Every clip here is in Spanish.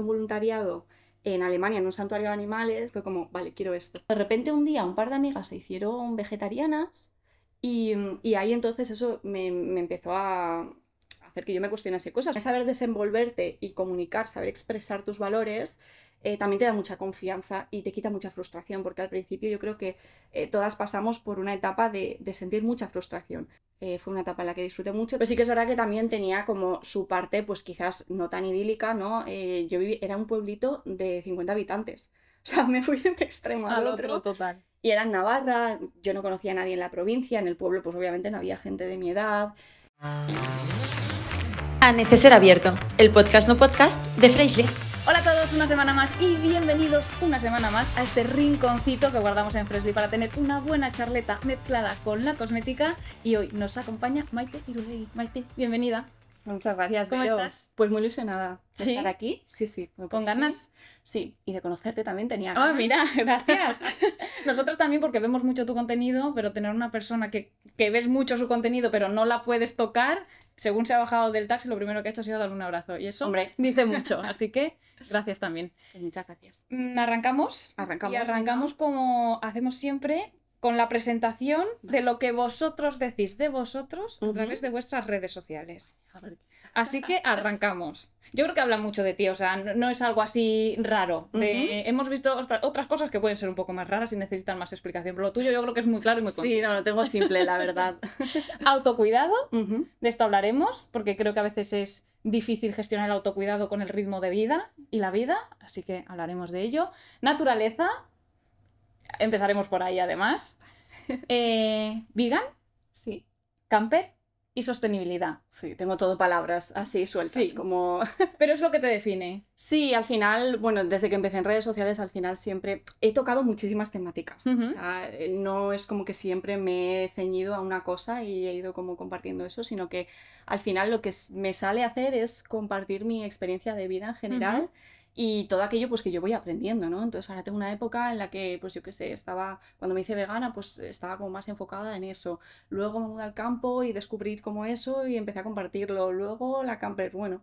un voluntariado en Alemania, en un santuario de animales, fue como, vale, quiero esto. De repente un día un par de amigas se hicieron vegetarianas y, y ahí entonces eso me, me empezó a, hacer que yo me cuestionase cosas. Saber desenvolverte y comunicar, saber expresar tus valores, eh, también te da mucha confianza y te quita mucha frustración, porque al principio yo creo que eh, todas pasamos por una etapa de sentir mucha frustración. Eh, fue una etapa en la que disfruté mucho, pero sí que es verdad que también tenía como su parte, pues quizás no tan idílica, ¿no? Eh, yo viví, era un pueblito de 50 habitantes, o sea, me fui de un extremo al, otro, Total. Y era en Navarra, yo no conocía a nadie en la provincia, en el pueblo pues obviamente no había gente de mi edad. A Neceser Abierto, el podcast no podcast de Freisley. Hola a todos una semana más y bienvenidos una semana más a este rinconcito que guardamos en fresly para tener una buena charleta mezclada con la cosmética. Y hoy nos acompaña Maite Irulegui. Maite, bienvenida. Muchas gracias. ¿Cómo estás? Pues muy ilusionada de estar aquí. Sí, sí. ¿Con ganas? Sí, y de conocerte también tenía ¡Ah, mira, gracias. Nosotros también porque vemos mucho tu contenido, pero tener una persona que, que ves mucho su contenido pero no la puedes tocar según se ha bajado del taxi, lo primero que ha hecho ha sido darle un abrazo. Y eso Hombre. dice mucho. Así que gracias también. Pues muchas gracias. Mm, arrancamos. Arrancamos. Y arrancamos como hacemos siempre, con la presentación de lo que vosotros decís de vosotros a través de vuestras redes sociales. A ver. Así que arrancamos. Yo creo que habla mucho de ti, o sea, no es algo así raro. Eh, hemos visto otras cosas que pueden ser un poco más raras y necesitan más explicación, pero lo tuyo yo creo que es muy claro y muy Sí, no, lo tengo simple, la verdad. autocuidado, de esto hablaremos, porque creo que a veces es difícil gestionar el autocuidado con el ritmo de vida y la vida, así que hablaremos de ello. Naturaleza, empezaremos por ahí además. Eh, ¿Vegan? Sí. ¿Camper? Y sostenibilidad. Sí, tengo todo palabras así sueltas, sí. como... Pero es lo que te define. Sí, al final, bueno, desde que empecé en redes sociales, al final siempre he tocado muchísimas temáticas. Eh, no es como que siempre me he ceñido a una cosa y he ido como compartiendo eso, sino que al final lo que me sale a hacer es compartir mi experiencia de vida en general y todo aquello pues que yo voy aprendiendo, ¿no? Entonces ahora tengo una época en la que, pues yo qué sé, estaba, cuando me hice vegana, pues estaba como más enfocada en eso. Luego me mudé al campo y descubrí como eso y empecé a compartirlo. Luego la camper, bueno,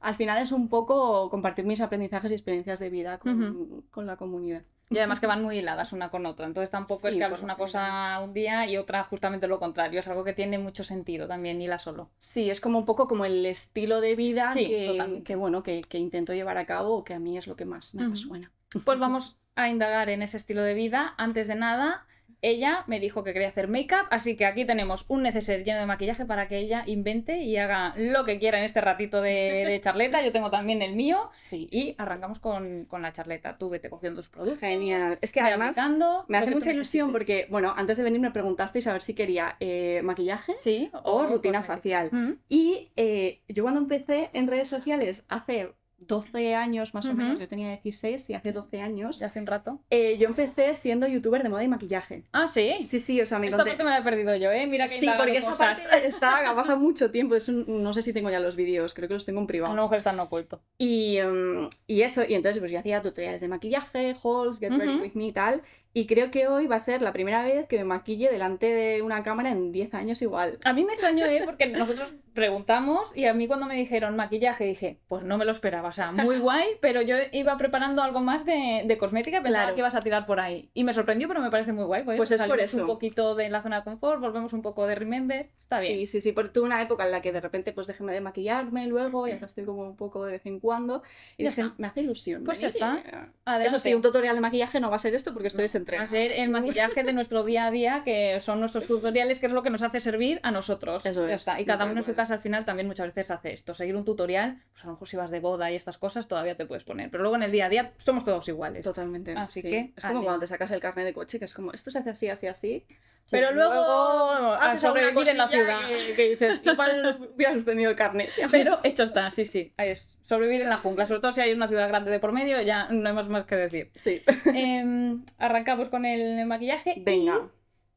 al final es un poco compartir mis aprendizajes y experiencias de vida con, con la comunidad. Y además que van muy hiladas una con otra, entonces tampoco es que hagas una cosa un día y otra justamente lo contrario, es algo que tiene mucho sentido también hila solo. Sí, es como un poco como el estilo de vida que, bueno, que, que, intento llevar a cabo, que a mí es lo que más me suena. Pues vamos a indagar en ese estilo de vida. Antes de nada, ella me dijo que quería hacer make-up, así que aquí tenemos un neceser lleno de maquillaje para que ella invente y haga lo que quiera en este ratito de, charleta. Yo tengo también el mío. Y arrancamos con, la charleta. Tú vete cogiendo tus productos. Genial. Es que además me hace mucha ilusión porque, bueno, antes de venir me preguntasteis a ver si quería eh, maquillaje sí, o, rutina facial. Y eh, yo cuando empecé en redes sociales a hacer 12 años más o menos, yo tenía 16 y hace 12 años. hace un rato. Eh, yo empecé siendo youtuber de moda y maquillaje. Ah, sí. Sí, sí, o sea, Esta parte me la he perdido yo, ¿eh? Mira que Sí, porque esa parte está, ha pasado mucho tiempo. no sé si tengo ya los vídeos, creo que los tengo en privado. A lo mejor están oculto. Y, em, y eso, y entonces pues yo hacía tutoriales de maquillaje, hauls, get ready with me y tal. Y creo que hoy va a ser la primera vez que me maquille delante de una cámara en 10 años igual. A mí me extrañó, ¿eh? Porque nosotros preguntamos y a mí cuando me dijeron maquillaje dije, pues no me lo esperaba. O sea, muy guay, pero yo iba preparando algo más de, de cosmética y que ibas a tirar por ahí. Y me sorprendió, pero me parece muy guay. Pues, pues es por eso. un poquito de la zona de confort, volvemos un poco de Remember. Está bien. Sí, sí, sí. por tuve una época en la que de repente pues dejé de maquillarme luego y ahora estoy como un poco de vez en cuando. Y dije, ah, me hace ilusión. Pues ya está. Eso sí, un tutorial de maquillaje no va a ser esto porque estoy no Hacer el maquillaje de nuestro día a día, que son nuestros tutoriales, que es lo que nos hace servir a nosotros. Eso Y cada uno en su casa al final también muchas veces hace esto. Seguir un tutorial, pues a lo mejor si vas de boda y estas cosas todavía te puedes poner. Pero luego en el día a día somos todos iguales. Totalmente. Así que. Es como cuando te sacas el carnet de coche, que es como, esto se hace así, así, así. Pero luego, sobrevivir en la ciudad. Que, dices, igual hubiera suspendido el carnet. Pero hecho está, sí, sí. Ahí es sobrevivir en la jungla, sobre todo si hay una ciudad grande de por medio, ya no hay más, que decir. Sí. Em, arrancamos con el maquillaje. Venga. Y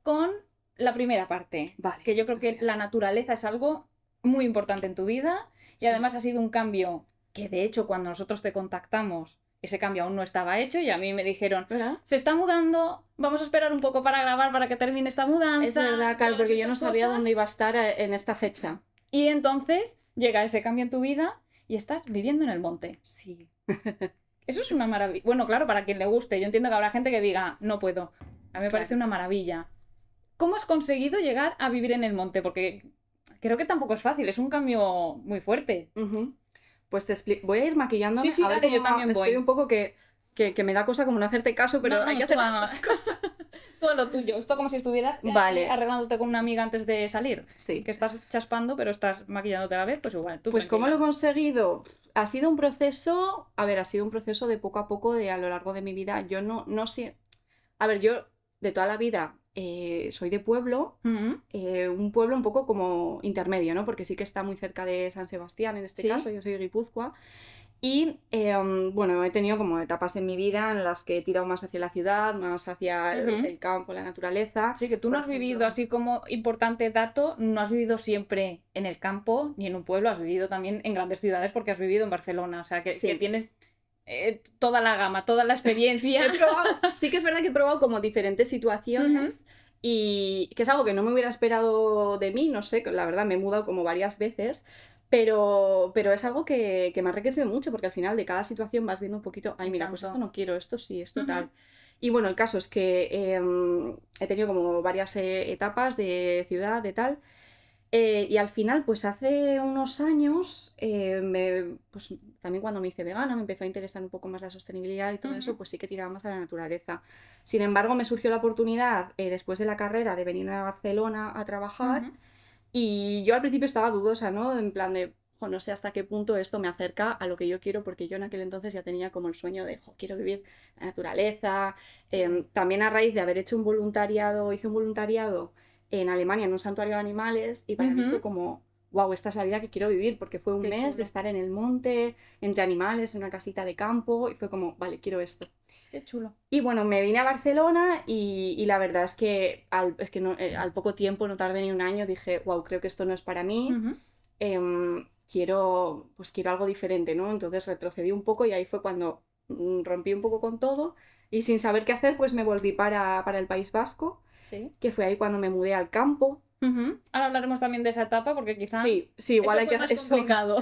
con la primera parte. Vale. Que yo creo que la naturaleza es algo muy importante en tu vida y además ha sido un cambio que de hecho cuando nosotros te contactamos ese cambio aún no estaba hecho y a mí me dijeron, se está mudando, vamos a esperar un poco para grabar para que termine esta mudanza. Es verdad, claro, porque yo no sabía dónde iba a estar eh, en esta fecha. Y entonces llega ese cambio en tu vida y estás viviendo en el monte. Sí. Eso es una maravilla. Bueno, claro, para quien le guste. Yo entiendo que habrá gente que diga, no puedo. A mí me parece una maravilla. ¿Cómo has conseguido llegar a vivir en el monte? Porque creo que tampoco es fácil, es un cambio muy fuerte. Pues te explico. Voy a ir maquillando. Sí, a ver yo también voy. Estoy un poco que que, me da cosa como no hacerte caso, pero no, no, te que cosas. Todo lo tuyo. Esto como si estuvieras eh, vale. arreglándote con una amiga antes de salir. Sí. Que estás chaspando, pero estás maquillándote a la vez, pues igual. Tú pues, ¿cómo lo he conseguido? Ha sido un proceso, a ver, ha sido un proceso de poco a poco de a lo largo de mi vida. Yo no, no sé. A ver, yo de toda la vida eh, soy de pueblo, eh, un pueblo un poco como intermedio, ¿no? Porque sí que está muy cerca de San Sebastián en este caso, yo soy de Guipúzcoa. Y em, bueno, he tenido como etapas en mi vida en las que he tirado más hacia la ciudad, más hacia el, campo, la naturaleza. Sí, que tú no has vivido, así como importante dato, no has vivido siempre en el campo ni en un pueblo, has vivido también en grandes ciudades porque has vivido en Barcelona. O sea, que, tienes eh, toda la gama, toda la experiencia. sí que es verdad que he probado como diferentes situaciones. Y que es algo que no me hubiera esperado de mí, no sé, la verdad me he mudado como varias veces, pero, es algo que, que me enriquece mucho porque al final de cada situación vas viendo un poquito, ay, mira, pues esto no quiero, esto sí, esto tal. Y bueno, el caso es que em, he tenido como varias eh, etapas de ciudad, de tal. Eh, y al final, pues hace unos años, eh, me, pues, también cuando me hice vegana, me empezó a interesar un poco más la sostenibilidad y todo eso, pues sí que tiraba más a la naturaleza. Sin embargo, me surgió la oportunidad, después de la carrera, de venir a Barcelona a trabajar. Y yo al principio estaba dudosa, ¿no? En plan de, no sé hasta qué punto esto me acerca a lo que yo quiero, porque yo en aquel entonces ya tenía como el sueño de, quiero vivir la naturaleza. Em, también a raíz de haber hecho un voluntariado, hice un voluntariado en Alemania en un santuario de animales y para mí fue como, wow, esta es la vida que quiero vivir, porque fue un mes de estar en el monte, entre animales, en una casita de campo y fue como, vale, quiero esto. Qué chulo. Y bueno, me vine a Barcelona y, y la verdad es que, al, es que no, eh, al poco tiempo, no tarde ni un año, dije, wow, creo que esto no es para mí. Em, quiero, pues quiero algo diferente, ¿no? Entonces retrocedí un poco y ahí fue cuando mm, rompí un poco con todo y sin saber qué hacer, pues me volví para, para el País Vasco, que fue ahí cuando me mudé al campo. Ahora hablaremos también de esa etapa porque quizá... Sí, igual hay que... hacer eso... complicado.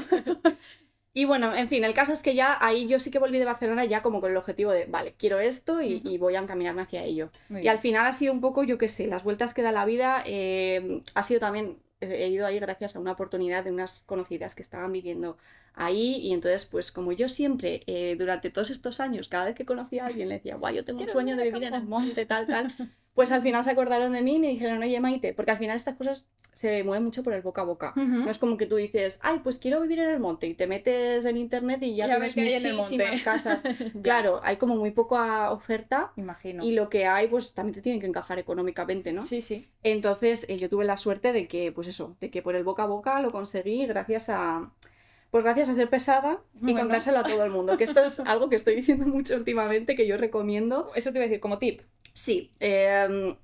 Y bueno, en fin, el caso es que ya ahí yo sí que volví de Barcelona ya como con el objetivo de, vale, quiero esto y, voy a encaminarme hacia ello. y al final ha sido un poco, yo qué sé, las vueltas que da la vida, em, ha sido también, eh, he ido ahí gracias a una oportunidad de unas conocidas que estaban viviendo ahí y entonces pues como yo siempre eh, durante todos estos años, cada vez que conocía a alguien le decía, guau, yo tengo un sueño de vivir en el monte, tal, tal. Pues al final se acordaron de mí y me dijeron, oye Maite, porque al final estas cosas se mueven mucho por el boca a boca. No es como que tú dices, ay, pues quiero vivir en el monte y te metes en internet y ya, tienes muchísimas en casas. claro, hay como muy poca oferta. Imagino. Y lo que hay, pues también te tienen que encajar económicamente, ¿no? Sí, sí. Entonces eh, yo tuve la suerte de que, pues eso, de que por el boca a boca lo conseguí gracias a pues gracias a ser pesada y contárselo a todo el mundo. Que esto es algo que estoy diciendo mucho últimamente, que yo recomiendo. Eso te iba a decir, como tip. Sí. Em,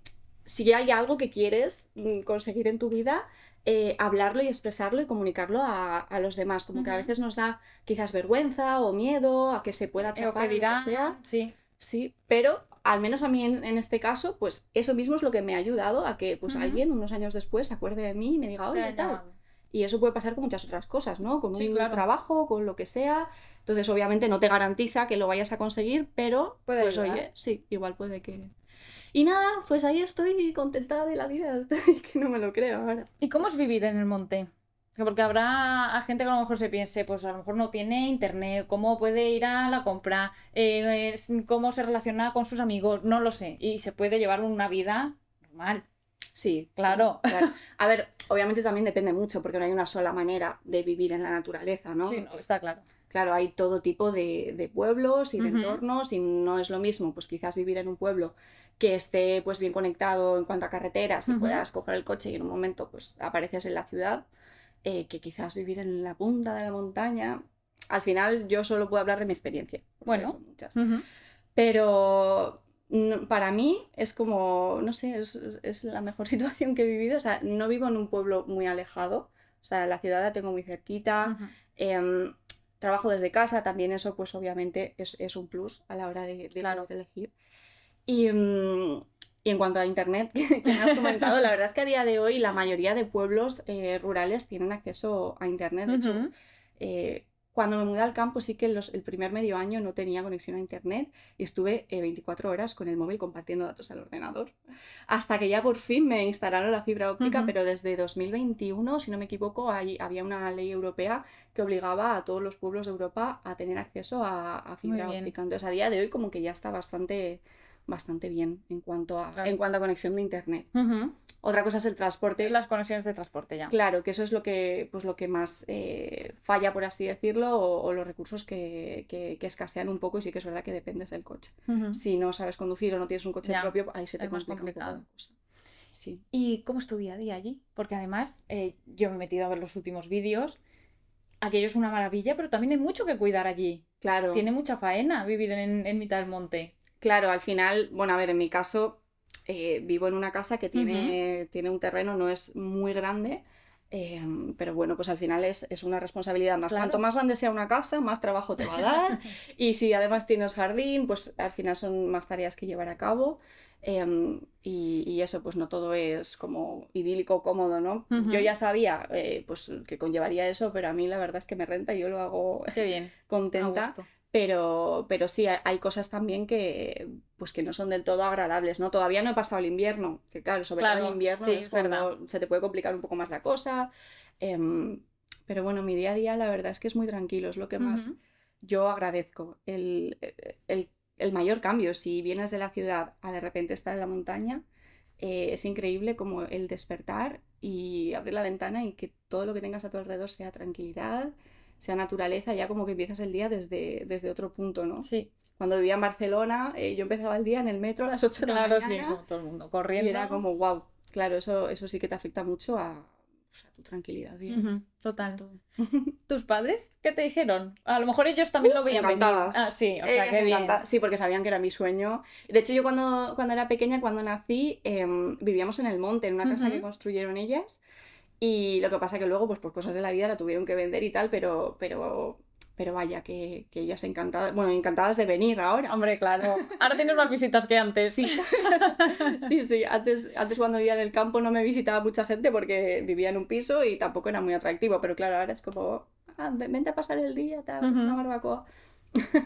si hay algo que quieres mm, conseguir en tu vida, eh, hablarlo y expresarlo y comunicarlo a, los demás. Como que a veces nos da quizás vergüenza o miedo a que se pueda chafar o Sí. Sí, pero al menos a mí en, este caso, pues eso mismo es lo que me ha ayudado a que pues alguien unos años después se acuerde de mí y me diga, oye, tal. Y eso puede pasar con muchas otras cosas, ¿no? Con un trabajo, con lo que sea. Entonces, obviamente, no te garantiza que lo vayas a conseguir, pero puede ser, pues, sí, igual puede que. Y nada, pues ahí estoy contentada de la vida, que no me lo creo ahora. ¿Y cómo es vivir en el monte? Porque habrá gente que a lo mejor se piense, pues a lo mejor no tiene internet, cómo puede ir a la compra, eh, cómo se relaciona con sus amigos, no lo sé. Y se puede llevar una vida normal. Sí, claro. A ver, obviamente también depende mucho, porque no hay una sola manera de vivir en la naturaleza, ¿no? Sí, está claro. Claro, hay todo tipo de, pueblos y de entornos, y no es lo mismo, pues quizás vivir en un pueblo que esté pues bien conectado en cuanto a carreteras y puedas coger el coche y en un momento pues apareces en la ciudad, eh, que quizás vivir en la punta de la montaña. Al final yo solo puedo hablar de mi experiencia. Bueno. Muchas. Pero para mí es como, no sé, es, la mejor situación que he vivido. O sea, no vivo en un pueblo muy alejado, o sea, la ciudad la tengo muy cerquita. Em, trabajo desde casa, también eso pues obviamente es, un plus a la hora de, de elegir. Mm, y, en cuanto a internet, que, me has comentado, la verdad es que a día de hoy la mayoría de pueblos eh, rurales tienen acceso a internet. De cuando me mudé al campo sí que el primer medio año no tenía conexión a Internet y estuve 24 eh, horas con el móvil compartiendo datos al ordenador. Hasta que ya por fin me instalaron la fibra óptica, pero desde 2021, si no me equivoco, había una ley europea que obligaba a todos los pueblos de Europa a tener acceso a, a fibra óptica. Entonces a día de hoy como que ya está bastante bastante bien en cuanto a, conexión de internet. Otra cosa es el transporte. Las conexiones de transporte ya. Claro, que eso es lo que, pues, más eh, falla, por así decirlo, o, los recursos que, escasean un poco y sí que es verdad que dependes del coche. Si no sabes conducir o no tienes un coche propio, ahí se te complica Sí. ¿Y cómo es tu día a día allí? Porque además eh, yo me he metido a ver los últimos vídeos. Aquello es una maravilla, pero también hay mucho que cuidar allí. Claro. Tiene mucha faena vivir en, en mitad del monte. Claro, al final, bueno, a ver, en mi caso eh, vivo en una casa que tiene, tiene un terreno, no es muy grande, em, pero bueno, pues al final es, una responsabilidad más. Cuanto más grande sea una casa, más trabajo te va a dar. y si además tienes jardín, pues al final son más tareas que llevar a cabo. Em, y, eso, pues no todo es como idílico, cómodo, ¿no? Yo ya sabía eh, pues que conllevaría eso, pero a mí la verdad es que me renta y yo lo hago bien. contenta. Pero, pero sí, hay cosas también que, pues que no son del todo agradables, ¿no? Todavía no he pasado el invierno, que claro, sobre todo en invierno se te puede complicar un poco más la cosa. Em, pero bueno, mi día a día la verdad es que es muy tranquilo, es lo que más yo agradezco. El, mayor cambio, si vienes de la ciudad a de repente estar en la montaña, eh, es increíble como el despertar y abrir la ventana y que todo lo que tengas a tu alrededor sea tranquilidad, sea naturaleza, ya como que empiezas el día desde, desde otro punto, ¿no? Sí. Cuando vivía en Barcelona, eh, yo empezaba el día en el metro a las 8 de la mañana. Claro, sí, todo el mundo corriendo. Y era como, wow, claro, eso, eso sí que te afecta mucho a, tu tranquilidad. total. ¿Tus padres qué te dijeron? A lo mejor ellos también lo uh, veían Ah, sí, o eh, sea, Sí, porque sabían que era mi sueño. De hecho, yo cuando, cuando era pequeña, cuando nací, em, vivíamos en el monte, en una casa que construyeron ellas. Y lo que pasa que luego, pues por cosas de la vida, la tuvieron que vender y tal, pero, pero, pero vaya, que, ellas encantadas, bueno, encantadas de venir ahora. Hombre, claro. Ahora tienes más visitas que antes. Sí, sí, Antes, antes cuando vivía en el campo no me visitaba mucha gente porque vivía en un piso y tampoco era muy atractivo, pero claro, ahora es como, ah, vente a pasar el día, tal, una barbacoa.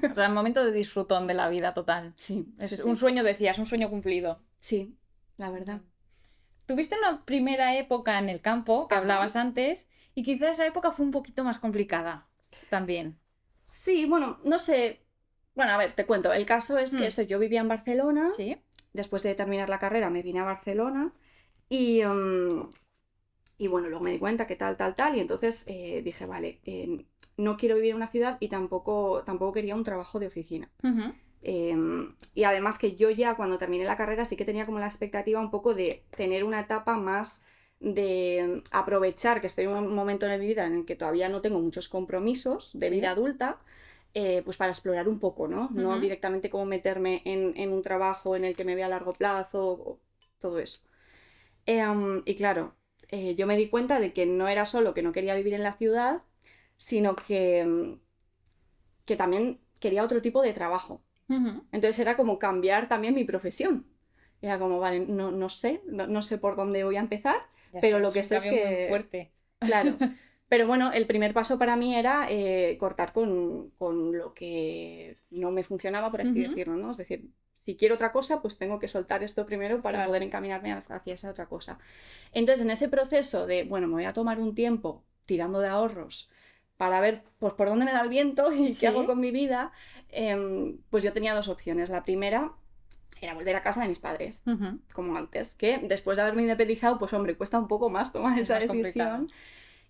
o sea, el momento de disfrutón de la vida total. Sí. Es un sueño, decías, un sueño cumplido. Sí, la verdad tuviste una primera época en el campo que hablabas antes y quizás esa época fue un poquito más complicada también. Sí, bueno, no sé. Bueno, a ver, te cuento. El caso es que hmm. eso, yo vivía en Barcelona. Sí. Después de terminar la carrera me vine a Barcelona y, mm, y bueno, luego me di cuenta que tal, tal, tal. Y entonces eh, dije, vale, eh, no quiero vivir en una ciudad y tampoco, tampoco quería un trabajo de oficina. Em, y además que yo ya cuando terminé la carrera sí que tenía como la expectativa un poco de tener una etapa más de em, aprovechar que estoy en un momento de mi vida en el que todavía no tengo muchos compromisos de vida adulta, eh, pues para explorar un poco, ¿no? directamente como meterme en, un trabajo en el que me vea a largo plazo, todo eso. Em, y claro, eh, yo me di cuenta de que no era solo que no quería vivir en la ciudad, sino que, que también quería otro tipo de trabajo. Entonces era como cambiar también mi profesión. Era como, vale, no, sé, no, sé por dónde voy a empezar, pero lo que sé es que... fuerte. Claro. Pero bueno, el primer paso para mí era eh, cortar con, con, lo que no me funcionaba, por así decirlo, ¿no? Es decir, si quiero otra cosa, pues tengo que soltar esto primero para poder encaminarme hacia esa otra cosa. Entonces, en ese proceso de, bueno, me voy a tomar un tiempo tirando de ahorros para ver pues, por dónde me da el viento y qué hago con mi vida, em, pues yo tenía dos opciones. La primera era volver a casa de mis padres, como antes, que después de haberme independizado, pues hombre, cuesta un poco más tomar esa decisión.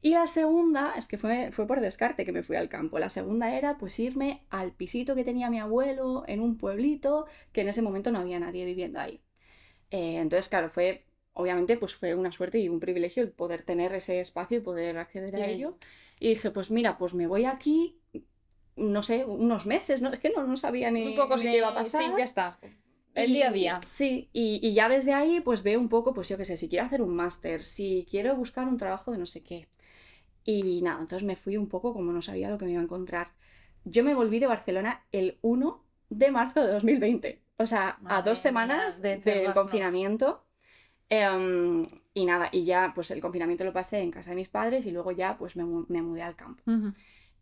Y la segunda, es que fue, fue por descarte que me fui al campo, la segunda era pues irme al pisito que tenía mi abuelo en un pueblito, que en ese momento no había nadie viviendo ahí. Eh, entonces, claro, fue obviamente pues fue una suerte y un privilegio el poder tener ese espacio y poder acceder a ello. Y dije, pues mira, pues me voy aquí, no sé, unos meses, ¿no? Es que no, no sabía ni, un poco si iba a pasar. Sí, ya está. El día a día. Sí, y, ya desde ahí pues veo un poco, pues yo qué sé, si quiero hacer un máster, si quiero buscar un trabajo de no sé qué. Y nada, entonces me fui un poco como no sabía lo que me iba a encontrar. Yo me volví de Barcelona el 1 de marzo de 2020, o sea, a dos semanas del de confinamiento. Em, y nada, y ya pues el confinamiento lo pasé en casa de mis padres y luego ya pues me, me mudé al campo.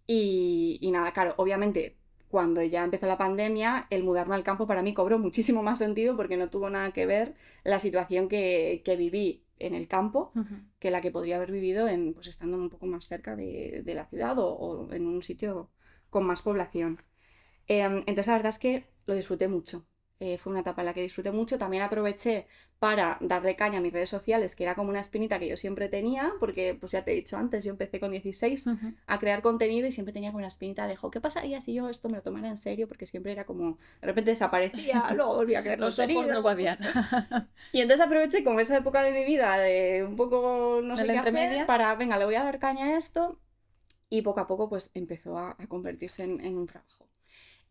y, y nada, claro, obviamente cuando ya empezó la pandemia, el mudarme al campo para mí cobró muchísimo más sentido porque no tuvo nada que ver la situación que, que viví en el campo que la que podría haber vivido en, pues, estando un poco más cerca de, de la ciudad o, en un sitio con más población. Em, entonces la verdad es que lo disfruté mucho. Eh, fue una etapa en la que disfruté mucho. También aproveché para dar de caña a mis redes sociales, que era como una espinita que yo siempre tenía, porque pues ya te he dicho antes, yo empecé con 16 a crear contenido y siempre tenía como una espinita de, ¿qué pasaría si yo esto me lo tomara en serio? Porque siempre era como, de repente desaparecía, luego volvía a crear y entonces aproveché como esa época de mi vida de un poco, no sé qué hacer, para, venga, le voy a dar caña a esto. Y poco a poco pues empezó a, convertirse en un trabajo.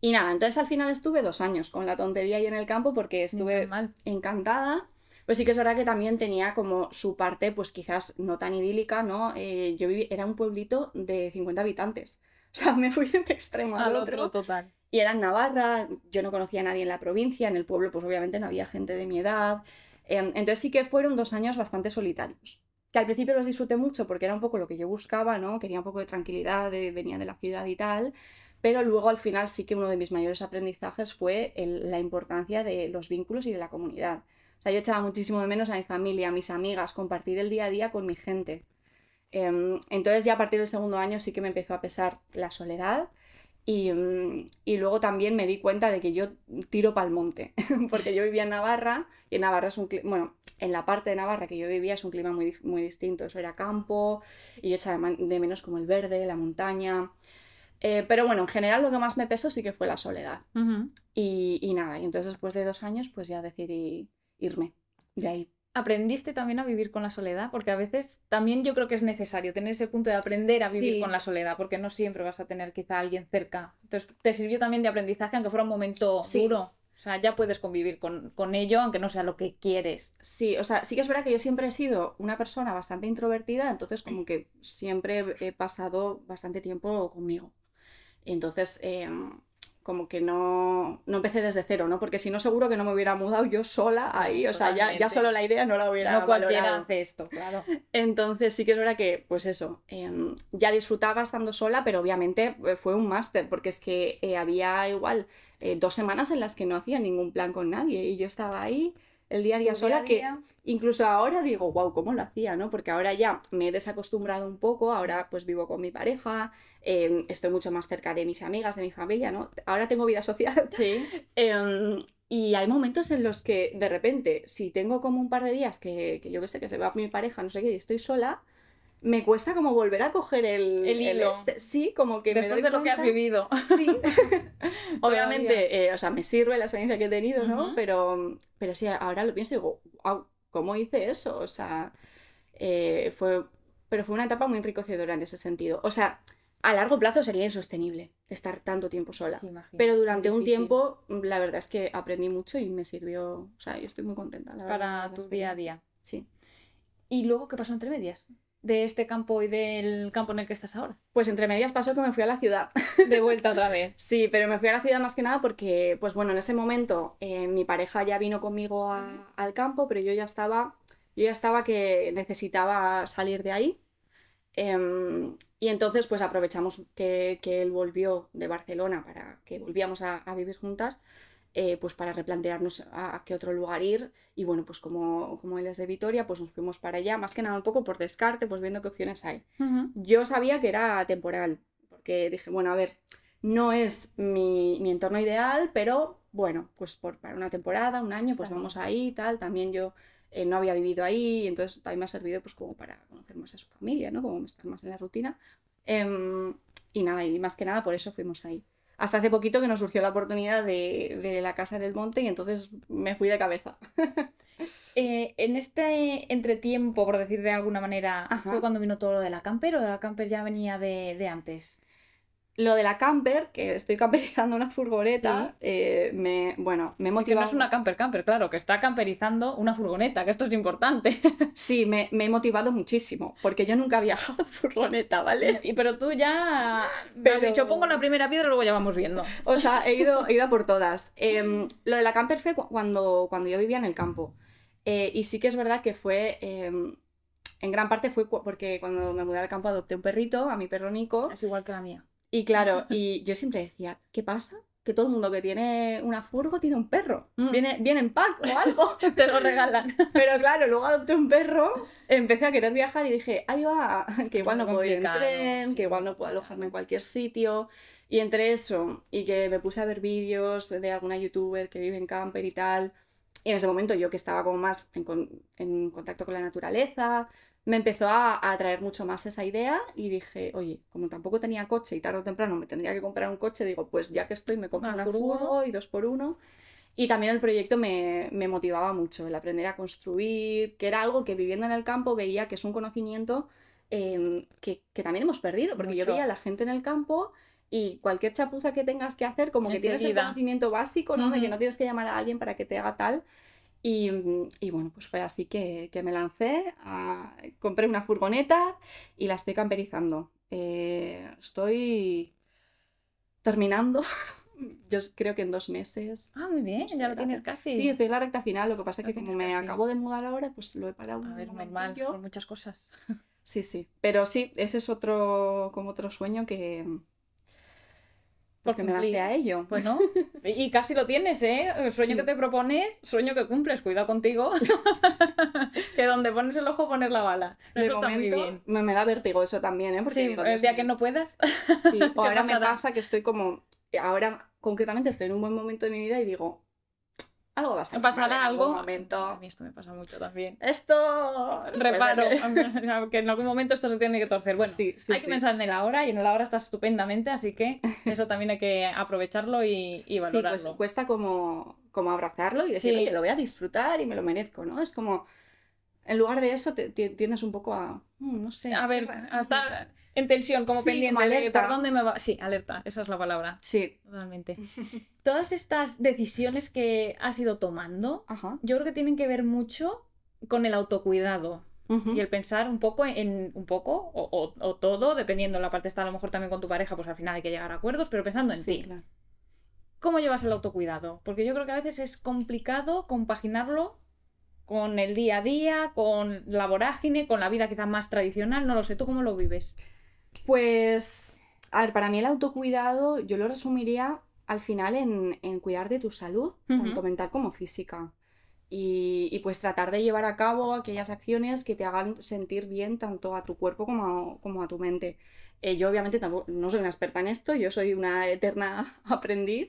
Y nada, entonces al final estuve dos años con la tontería ahí en el campo porque estuve mal. encantada. Pues sí que es verdad que también tenía como su parte, pues quizás no tan idílica, ¿no? Eh, yo viví, era un pueblito de 50 habitantes. O sea, me fui de un extremo al, otro. total. Y era en Navarra, yo no conocía a nadie en la provincia, en el pueblo pues obviamente no había gente de mi edad. Eh, entonces sí que fueron dos años bastante solitarios. Que al principio los disfruté mucho porque era un poco lo que yo buscaba, ¿no? Quería un poco de tranquilidad, venía de la ciudad y tal pero luego al final sí que uno de mis mayores aprendizajes fue la importancia de los vínculos y de la comunidad. O sea, yo echaba muchísimo de menos a mi familia, a mis amigas, compartir el día a día con mi gente. Em, entonces ya a partir del segundo año sí que me empezó a pesar la soledad y, mm, luego también me di cuenta de que yo tiro pa'l monte, porque yo vivía en Navarra y en Navarra es un clima, bueno, en la parte de Navarra que yo vivía es un clima muy, muy distinto, eso era campo y yo echaba de menos como el verde, la montaña. Eh, pero bueno, en general lo que más me pesó sí que fue la soledad. y, nada, y entonces después de dos años pues ya decidí irme de ahí. ¿Aprendiste también a vivir con la soledad? Porque a veces también yo creo que es necesario tener ese punto de aprender a vivir con la soledad, porque no siempre vas a tener quizá alguien cerca. Entonces, ¿te sirvió también de aprendizaje, aunque fuera un momento duro? O sea, ya puedes convivir con, con, ello, aunque no sea lo que quieres. Sí, o sea, sí que es verdad que yo siempre he sido una persona bastante introvertida, entonces como que siempre he pasado bastante tiempo conmigo. Entonces, em, como que no, empecé desde cero, ¿no? Porque si no, seguro que no me hubiera mudado yo sola ahí. o sea, ya, solo la idea no la hubiera No esto, claro. Entonces sí que es verdad que, pues eso, em, ya disfrutaba estando sola, pero obviamente eh, fue un máster, porque es que eh, había igual eh, dos semanas en las que no hacía ningún plan con nadie y yo estaba ahí el día a día sola que incluso ahora digo, wow, ¿cómo lo hacía? ¿no? Porque ahora ya me he desacostumbrado un poco, ahora pues vivo con mi pareja, em, estoy mucho más cerca de mis amigas, de mi familia, ¿no? Ahora tengo vida social. Sí. Em, y hay momentos en los que de repente, si tengo como un par de días que, que yo qué sé, que se va mi pareja, no sé qué, y estoy sola, me cuesta como volver a coger el, hilo. Este. Sí, como que Después de lo que has vivido. Sí. Obviamente, eh, o sea, me sirve la experiencia que he tenido, ¿no? pero, pero sí, ahora lo pienso y digo, ¿cómo hice eso? O sea, eh, fue... Pero fue una etapa muy enriquecedora en ese sentido. O sea, a largo plazo sería insostenible estar tanto tiempo sola. pero durante un tiempo, la verdad es que aprendí mucho y me sirvió. O sea, yo estoy muy contenta, la Para tu día a día. Sí. ¿Y luego qué pasó entre medias? de este campo y del campo en el que estás ahora? Pues entre medias pasó que me fui a la ciudad. De vuelta otra vez. sí, pero me fui a la ciudad más que nada porque, pues bueno, en ese momento eh, mi pareja ya vino conmigo al campo, pero yo ya estaba, yo ya estaba que necesitaba salir de ahí. Em, y entonces, pues aprovechamos que, él volvió de Barcelona para que volvíamos a vivir juntas. Eh, pues para replantearnos a, qué otro lugar ir. Y bueno, pues como, como él es de Vitoria, pues nos fuimos para allá, más que nada un poco por descarte, pues viendo qué opciones hay. Yo sabía que era temporal, porque dije, bueno, a ver, no es mi, entorno ideal, pero bueno, pues por, para una temporada, un año, pues vamos ahí y tal. También yo eh, no había vivido ahí, entonces también me ha servido pues como para conocer más a su familia, ¿no? Como estar más en la rutina. Em, y nada, y más que nada por eso fuimos ahí hasta hace poquito que nos surgió la oportunidad de, de la casa en el monte y entonces me fui de cabeza. Eh, en este entretiempo, por decir de alguna manera, fue cuando vino todo lo de la camper o de la camper ya venía de, de antes lo de la camper, que estoy camperizando una furgoneta, eh, me, bueno, me no es una camper camper, claro, que está camperizando una furgoneta, que esto es importante. sí, me, he motivado muchísimo, porque yo nunca he viajado furgoneta, ¿vale? Y, pero tú ya... Pero... Me dicho, pongo la primera piedra y luego ya vamos viendo. o sea, he ido, he ido por todas. Em, lo de la camper fue cuando, cuando yo vivía en el campo. Eh, y sí que es verdad que fue em, en gran parte fue porque cuando me mudé al campo adopté un perrito, a mi perro Nico. Es igual que la mía. Y claro, y yo siempre decía, ¿qué pasa? Que todo el mundo que tiene una furgo tiene un perro. Mm. Viene, viene en pack o algo, te lo regalan. Pero claro, luego adopté un perro, empecé a querer viajar y dije, ahí va, que igual no puedo ir en tren, que igual no puedo alojarme en cualquier sitio. Y entre eso y que me puse a ver vídeos de alguna youtuber que vive en camper y tal, y en ese momento yo que estaba como más en, en contacto con la naturaleza, me empezó a, atraer mucho más esa idea y dije, oye, como tampoco tenía coche y tarde o temprano me tendría que comprar un coche, digo, pues ya que estoy me compro una, y dos por uno. Y también el proyecto me, me, motivaba mucho, el aprender a construir, que era algo que viviendo en el campo veía que es un conocimiento em, que, también hemos perdido, porque yo veía a la gente en el campo y cualquier chapuza que tengas que hacer, como que tienes el conocimiento básico, ¿no? De que no tienes que llamar a alguien para que te haga tal. Mm, y, bueno, pues fue así que, me lancé, compré una furgoneta y la estoy camperizando. Eh, estoy terminando yo creo que en dos meses. Ah, muy bien, ya lo tienes casi. Sí, estoy en la recta final. Lo que pasa es que como me acabo de mudar ahora, pues lo he parado. A un ver, normal, por muchas cosas. Sí, sí. Pero sí, ese es otro, como otro sueño que, porque me idea a ello. Pues no. Y casi lo tienes, ¿eh? El sueño que te propones, sueño que cumples, Cuidado contigo. que donde pones el ojo, pones la bala. bien. Me, da vértigo eso también, ¿eh? Porque sí, que no puedas. sí, ahora me pasa que estoy como. Ahora, concretamente, estoy en un buen momento de mi vida y digo, algo va a salir. Pasará algo. En algún momento. A mí esto me pasa mucho también. Esto. Pues, Reparo. que en algún momento esto se tiene que torcer. Bueno, sí, hay que pensar en el ahora y en el ahora está estupendamente, así que eso también hay que aprovecharlo y, valorarlo. Sí, pues cuesta como, como abrazarlo y decir, que lo voy a disfrutar y me lo merezco, ¿no? Es como. En lugar de eso, te, tiendes un poco a. Mm, no sé. A ver, hasta en tensión, como pendiente por dónde me va. Sí, alerta, esa es la palabra. Sí. Totalmente. Todas estas decisiones que has ido tomando, yo creo que tienen que ver mucho con el autocuidado. Y el pensar un poco en un poco o, o, todo, dependiendo la parte está a lo mejor también con tu pareja, pues al final hay que llegar a acuerdos, pero pensando en sí, ti. Claro. ¿Cómo llevas el autocuidado? Porque yo creo que a veces es complicado compaginarlo con el día a día, con la vorágine, con la vida quizás más tradicional, no lo sé, ¿tú cómo lo vives? Pues, a ver, para mí el autocuidado yo lo resumiría al final en, cuidar de tu salud, tanto mental como física. Y, pues tratar de llevar a cabo aquellas acciones que te hagan sentir bien tanto a tu cuerpo como a, como a tu mente. Eh, yo obviamente tampoco, no soy una experta en esto, yo soy una eterna aprendiz,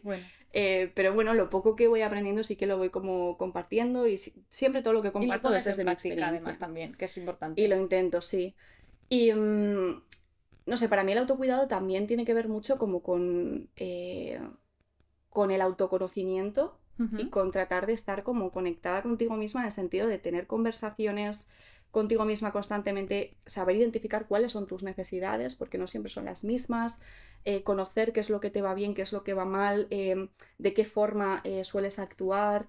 eh, pero bueno, lo poco que voy aprendiendo sí que lo voy como compartiendo y siempre todo lo que comparto es desde mi experiencia. Además también, que es importante. Y lo intento, sí. Y, mm, no sé, para mí el autocuidado también tiene que ver mucho como con, eh, con el autoconocimiento y con tratar de estar como conectada contigo misma en el sentido de tener conversaciones contigo misma constantemente, saber identificar cuáles son tus necesidades, porque no siempre son las mismas, eh, conocer qué es lo que te va bien, qué es lo que va mal, em, de qué forma eh, sueles actuar.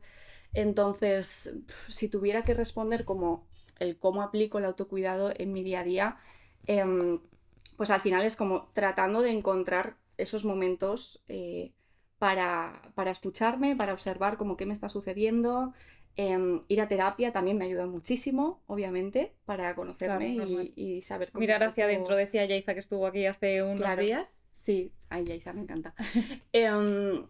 Entonces, si tuviera que responder como el cómo aplico el autocuidado en mi día a día, em, pues al final es como tratando de encontrar esos momentos eh, para, para, escucharme, para observar como qué me está sucediendo. Em, ir a terapia también me ayuda muchísimo, obviamente, para conocerme y, saber cómo. Mirar hacia adentro, decía Yaiza que estuvo aquí hace unos días. Sí, ay, Yaiza me encanta. Em,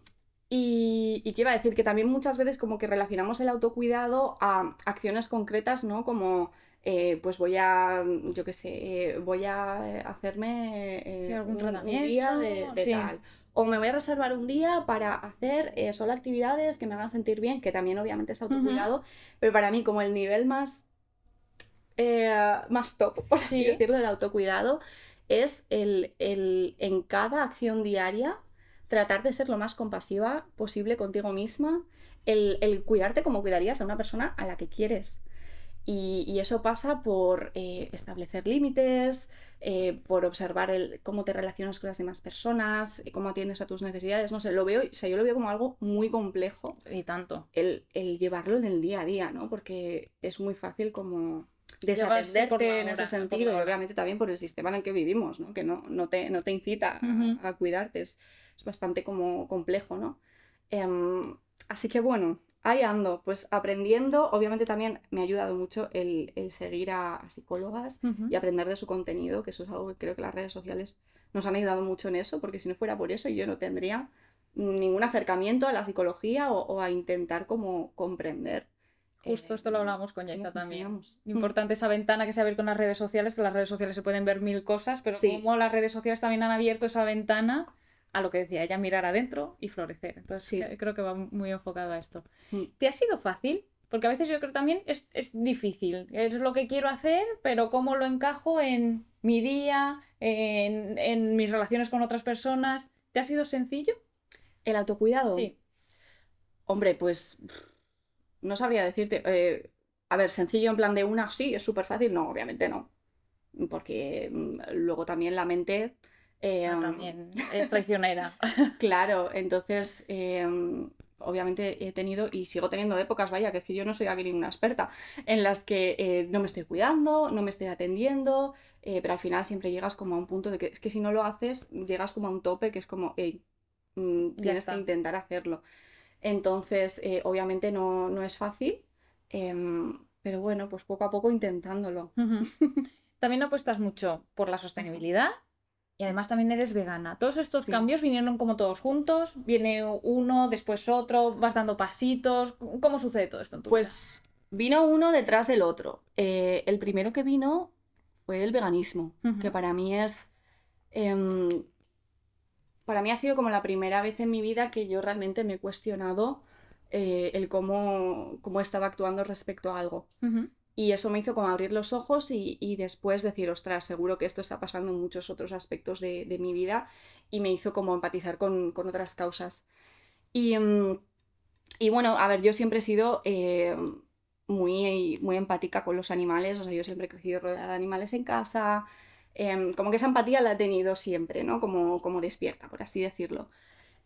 y, qué iba a decir que también muchas veces como que relacionamos el autocuidado a acciones concretas, ¿no? Como eh, pues voy a, mm, yo qué sé, eh, voy a hacerme eh, un día de, tal. O me voy a reservar un día para hacer solo actividades que me hagan a sentir bien, que también obviamente es autocuidado, pero para mí como el nivel más, más top, por así decirlo, del autocuidado, es el, en cada acción diaria tratar de ser lo más compasiva posible contigo misma, el, el, cuidarte como cuidarías a una persona a la que quieres. Y, eso pasa por eh, establecer límites, eh, por observar el, cómo te relacionas con las demás personas, eh, cómo atiendes a tus necesidades. No sé, lo veo, o sea, yo lo veo como algo muy complejo. Y tanto. El, llevarlo en el día a día, ¿no? Porque es muy fácil como desatenderte en ese sentido obviamente también por el sistema en el que vivimos, ¿no? Que no, no, te, no te incita a, cuidarte. Es, bastante como complejo, ¿no? Em, así que bueno, Ahí ando, pues aprendiendo. Obviamente también me ha ayudado mucho el, seguir a, psicólogas y aprender de su contenido, que eso es algo que creo que las redes sociales nos han ayudado mucho en eso, porque si no fuera por eso yo no tendría ningún acercamiento a la psicología o, a intentar como comprender. Eh, Justo esto lo hablábamos con Yaita también. Importante esa ventana que se ha abierto en las redes sociales, que las redes sociales se pueden ver mil cosas, pero sí. como las redes sociales también han abierto esa ventana a lo que decía ella, mirar adentro y florecer. Entonces sí. creo que va muy enfocado a esto. Mm. ¿Te ha sido fácil? Porque a veces yo creo también es, es difícil. Es lo que quiero hacer, pero cómo lo encajo en mi día, en, mis relaciones con otras personas. ¿Te ha sido sencillo? ¿El autocuidado? Sí. Hombre, pues no sabría decirte. Eh, a ver, sencillo en plan de una, sí, es súper fácil. No, obviamente no. Porque mm, luego también la mente Em, también es traicionera. claro, entonces em, obviamente he tenido y sigo teniendo épocas, vaya, que es que yo no soy aquí ninguna experta, en las que eh, no me estoy cuidando, no me estoy atendiendo, eh, pero al final siempre llegas como a un punto de que es que si no lo haces, llegas como a un tope que es como, mm, tienes que intentar hacerlo. Entonces, eh, obviamente no, no, es fácil, em, pero bueno, pues poco a poco intentándolo. También apuestas mucho por la sostenibilidad y además también eres vegana. Todos estos cambios vinieron como todos juntos, viene uno, después otro, vas dando pasitos. ¿Cómo sucede todo esto en tu Pues vino uno detrás del otro. Eh, el primero que vino fue el veganismo, que para mí es... Em, para mí ha sido como la primera vez en mi vida que yo realmente me he cuestionado eh, el cómo, estaba actuando respecto a algo. Y eso me hizo como abrir los ojos y, después decir, ostras, seguro que esto está pasando en muchos otros aspectos de, mi vida y me hizo como empatizar con, otras causas. Mm, y, bueno, a ver, yo siempre he sido eh, muy, muy empática con los animales, o sea, yo siempre he crecido rodeada de animales en casa, em, como que esa empatía la he tenido siempre, ¿no? Como, como despierta, por así decirlo.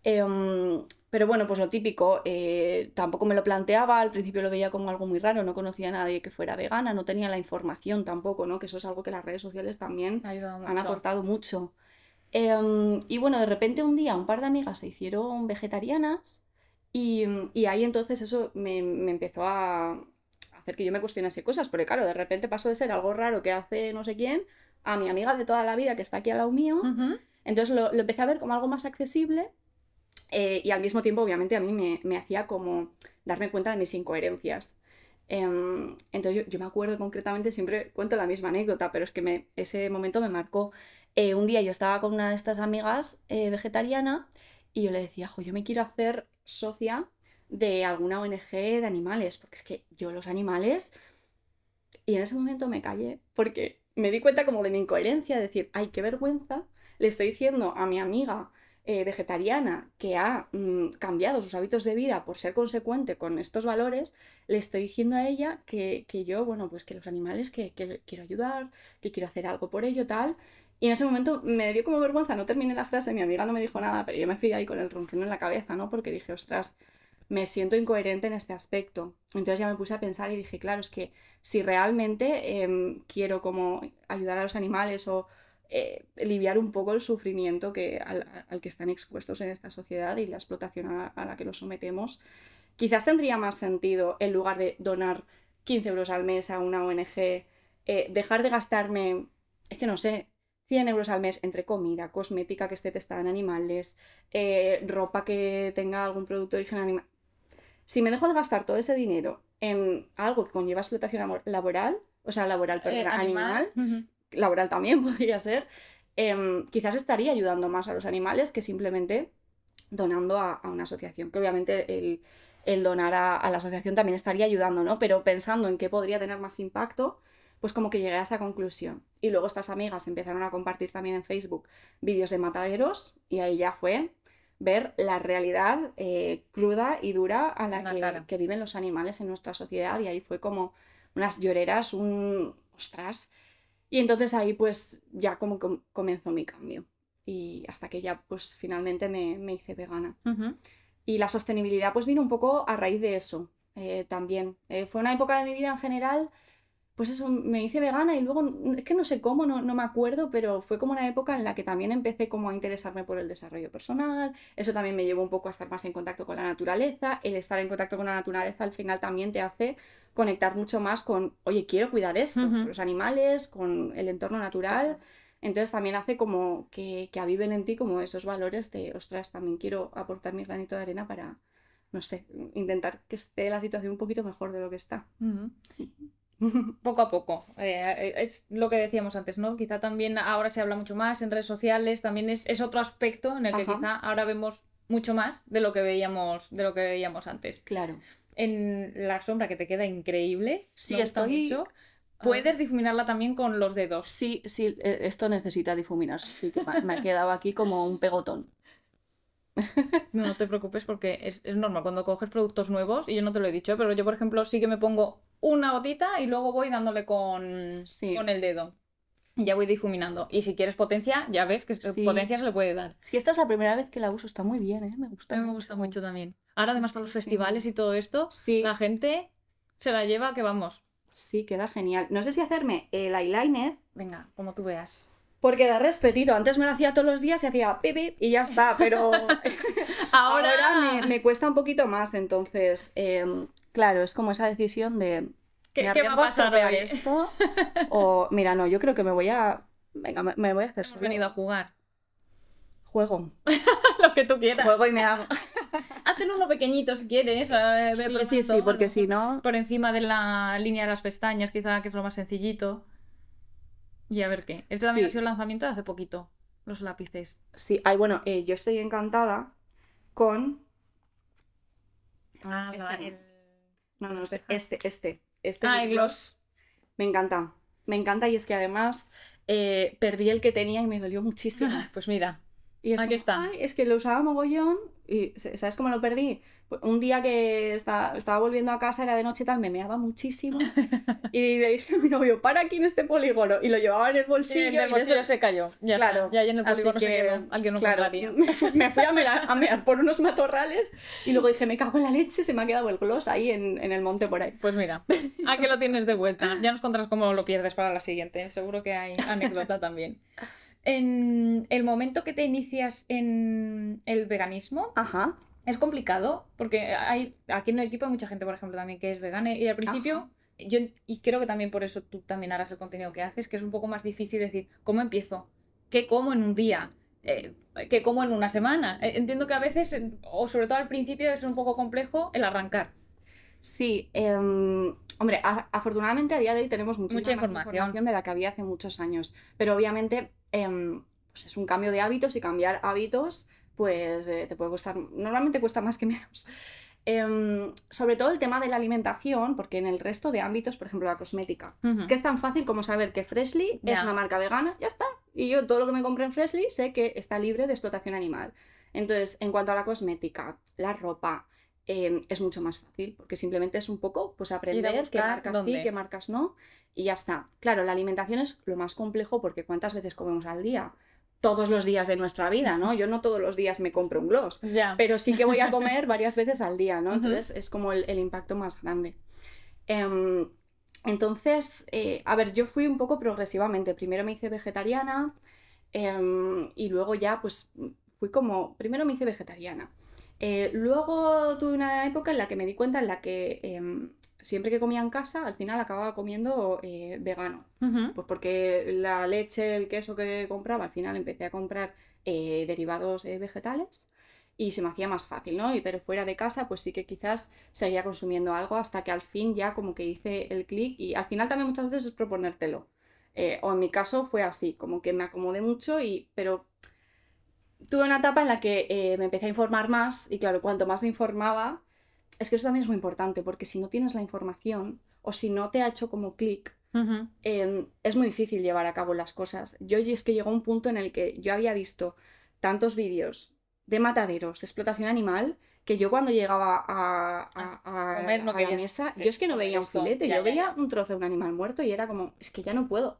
Em, pero bueno, pues lo típico, eh, tampoco me lo planteaba, al principio lo veía como algo muy raro, no conocía a nadie que fuera vegana, no tenía la información tampoco, ¿no? Que eso es algo que las redes sociales también han aportado mucho. Em, y bueno, de repente un día un par de amigas se hicieron vegetarianas y, y ahí entonces eso me, empezó a hacer que yo me cuestionase cosas, porque claro, de repente pasó de ser algo raro que hace no sé quién a mi amiga de toda la vida que está aquí al lado mío. Entonces lo, empecé a ver como algo más accesible eh, y al mismo tiempo, obviamente, a mí me, hacía como darme cuenta de mis incoherencias. Em, entonces yo, me acuerdo concretamente, siempre cuento la misma anécdota, pero es que ese momento me marcó. Eh, un día yo estaba con una de estas amigas eh, vegetariana y yo le decía, yo me quiero hacer socia de alguna ONG de animales, porque es que yo los animales... Y en ese momento me callé, porque me di cuenta como de mi incoherencia, decir, ay, qué vergüenza, le estoy diciendo a mi amiga eh, vegetariana que ha mm, cambiado sus hábitos de vida por ser consecuente con estos valores, le estoy diciendo a ella que, yo, bueno, pues que los animales, que, quiero ayudar, que quiero hacer algo por ello, tal. Y en ese momento me dio como vergüenza, no terminé la frase, mi amiga no me dijo nada, pero yo me fui ahí con el ronzino en la cabeza, ¿no? Porque dije, ostras, me siento incoherente en este aspecto. Entonces ya me puse a pensar y dije, claro, es que si realmente em, quiero como ayudar a los animales o, eh, aliviar un poco el sufrimiento que, al, que están expuestos en esta sociedad y la explotación a, la que los sometemos. Quizás tendría más sentido, en lugar de donar 15 euros al mes a una ONG, eh, dejar de gastarme, es que no sé, 100 euros al mes entre comida, cosmética que esté testada en animales, eh, ropa que tenga algún producto de origen animal. Si me dejo de gastar todo ese dinero en algo que conlleva explotación laboral, o sea, laboral, pero animal, laboral también podría ser, em, quizás estaría ayudando más a los animales que simplemente donando a, una asociación, que obviamente el, donar a, la asociación también estaría ayudando, ¿no? Pero pensando en qué podría tener más impacto, pues como que llegué a esa conclusión. Y luego estas amigas empezaron a compartir también en Facebook vídeos de mataderos y ahí ya fue ver la realidad eh, cruda y dura a la que, que, viven los animales en nuestra sociedad y ahí fue como unas lloreras, un... ostras, y entonces ahí pues ya como comenzó mi cambio. Y hasta que ya pues finalmente me, me hice vegana. Y la sostenibilidad pues vino un poco a raíz de eso eh, también. Eh, fue una época de mi vida en general, pues eso, me hice vegana y luego, es que no sé cómo, no, no me acuerdo, pero fue como una época en la que también empecé como a interesarme por el desarrollo personal. Eso también me llevó un poco a estar más en contacto con la naturaleza. El estar en contacto con la naturaleza al final también te hace conectar mucho más con, oye, quiero cuidar esto, los animales, con el entorno natural. Entonces también hace como que, que aviven en ti como esos valores de, ostras, también quiero aportar mi granito de arena para, no sé, intentar que esté la situación un poquito mejor de lo que está. poco a poco. Eh, eh, es lo que decíamos antes, ¿no? Quizá también ahora se habla mucho más en redes sociales, también es, otro aspecto en el que quizá ahora vemos mucho más de lo que veíamos, de lo que veíamos antes. Claro en la sombra que te queda increíble. Sí, esto dicho ah. Puedes difuminarla también con los dedos. Sí, sí, e, esto necesita difuminar Sí, que me ha quedado aquí como un pegotón. No, te preocupes porque es, normal cuando coges productos nuevos, y yo no te lo he dicho, pero yo, por ejemplo, sí que me pongo una gotita y luego voy dándole con, con el dedo. Ya voy difuminando. Y si quieres potencia, ya ves que potencia se le puede dar. Si esta es la primera vez que la uso, está muy bien, ¿eh? me gusta. me gusta mucho también. Ahora además para los festivales y todo esto, la gente se la lleva que vamos. Sí, queda genial. No sé si hacerme el eyeliner. Venga, como tú veas. Porque da respetito. Antes me lo hacía todos los días y hacía pipi y ya está, pero ahora, me, cuesta un poquito más. Entonces, em, claro, es como esa decisión de. ¿Qué, va a pasar hoy? o, mira, no, yo creo que me voy a. Venga, me, voy a hacer Hemos venido a jugar. Juego. lo que tú quieras. Juego y me hago. Hazte uno pequeñito si quieres. A eh, ver, sí, sí, porque si no. Por encima de la línea de las pestañas, quizá que es lo más sencillito. Y a ver qué. Este también ha sido lanzamiento de hace poquito, los lápices. Sí, ay, bueno, eh, yo estoy encantada con. Ah, este este, este, gloss. Este ah, me encanta, me encanta y es que además eh, perdí el que tenía y me dolió muchísimo. pues mira, y es Aquí está. es que lo usaba mogollón y ¿sabes cómo lo perdí? Pues, un día que estaba, estaba volviendo a casa, era de noche y tal, me meaba muchísimo y le dije mi novio, para aquí en este polígono y lo llevaba en el bolsillo. Y en el se cayó. Ya, claro. Ya, en el polígono se quedó. Alguien Me fui a mear, por unos matorrales y luego dije, me cago en la leche, se me ha quedado el gloss ahí en, en el monte por ahí. Pues mira, aquí lo tienes de vuelta. Ya nos contarás cómo lo pierdes para la siguiente. Seguro que hay anécdota también en el momento que te inicias en el veganismo, es complicado, porque hay aquí en el equipo hay mucha gente, por ejemplo, también que es vegana y al principio... Yo, y creo que también por eso tú también harás el contenido que haces, que es un poco más difícil decir, ¿cómo empiezo? ¿Qué como en un día? Eh, qué como en una semana. Eh, entiendo que a veces, o sobre todo al principio, es un poco complejo el arrancar. Sí, em, hombre, afortunadamente a día de hoy tenemos mucha información. información de la que había hace muchos años, pero obviamente Em, pues es un cambio de hábitos y cambiar hábitos pues eh, te puede costar, normalmente cuesta más que menos. Em, sobre todo el tema de la alimentación, porque en el resto de ámbitos, por ejemplo la cosmética, que es tan fácil como saber que Freshly es una marca vegana, ya está. Y yo todo lo que me compré en Freshly sé que está libre de explotación animal. Entonces, en cuanto a la cosmética, la ropa, Em, es mucho más fácil, porque simplemente es un poco pues aprender qué marcas sí, qué marcas no, y ya está. Claro, la alimentación es lo más complejo porque cuántas veces comemos al día todos los días de nuestra vida, ¿no? Yo no todos los días me compro un gloss, pero sí que voy a comer varias veces al día, ¿no? Entonces es como el, impacto más grande. Em, entonces, eh, a ver, yo fui un poco progresivamente. Primero me hice vegetariana em, y luego ya pues fui como, primero me hice vegetariana. Eh, luego tuve una época en la que me di cuenta en la que em, siempre que comía en casa, al final acababa comiendo eh, vegano. Pues porque la leche, el queso que compraba, al final empecé a comprar eh, derivados vegetales y se me hacía más fácil, ¿no? Y, pero fuera de casa, pues sí que quizás seguía consumiendo algo hasta que al fin ya como que hice el clic y al final también muchas veces es proponértelo. o en mi caso fue así, como que me acomodé mucho y, pero tuve una etapa en la que eh, me empecé a informar más y claro, cuanto más me informaba, es que eso también es muy importante, porque si no tienes la información o si no te ha hecho como clic, em, es muy difícil llevar a cabo las cosas. Yo es que llegó un punto en el que yo había visto tantos vídeos de mataderos, de explotación animal, que yo cuando llegaba a, comer, la mesa, yo es que no veía un filete, yo veía un trozo de un animal muerto y era como, es que ya no puedo.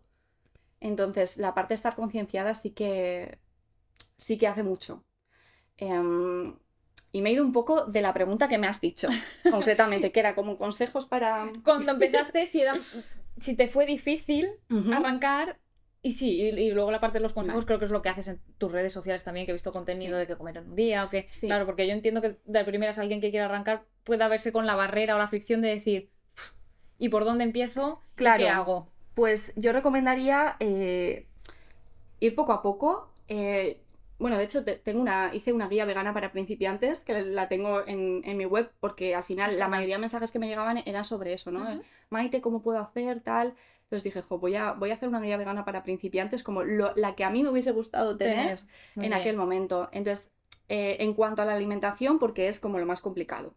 Entonces, la parte de estar concienciada sí que sí que hace mucho. Em, y me he ido un poco de la pregunta que me has dicho, concretamente, que era como consejos para... Cuando empezaste, si, si te fue difícil arrancar, y sí, y, luego la parte de los consejos creo que es lo que haces en tus redes sociales también, que he visto contenido de que comer en un día o que... Claro, porque yo entiendo que de primeras alguien que quiera arrancar pueda verse con la barrera o la fricción de decir, ¿y por dónde empiezo? Claro. ¿Qué hago? Pues yo recomendaría eh, ir poco a poco. Eh, bueno, de hecho, tengo una, hice una guía vegana para principiantes que la tengo en, mi web porque al final la mayoría de mensajes que me llegaban eran sobre eso, ¿no? Maite, ¿cómo puedo hacer tal? Entonces dije, jo, voy a, voy a hacer una guía vegana para principiantes como la que a mí me hubiese gustado tener, en aquel momento. Entonces, eh, en cuanto a la alimentación, porque es como lo más complicado,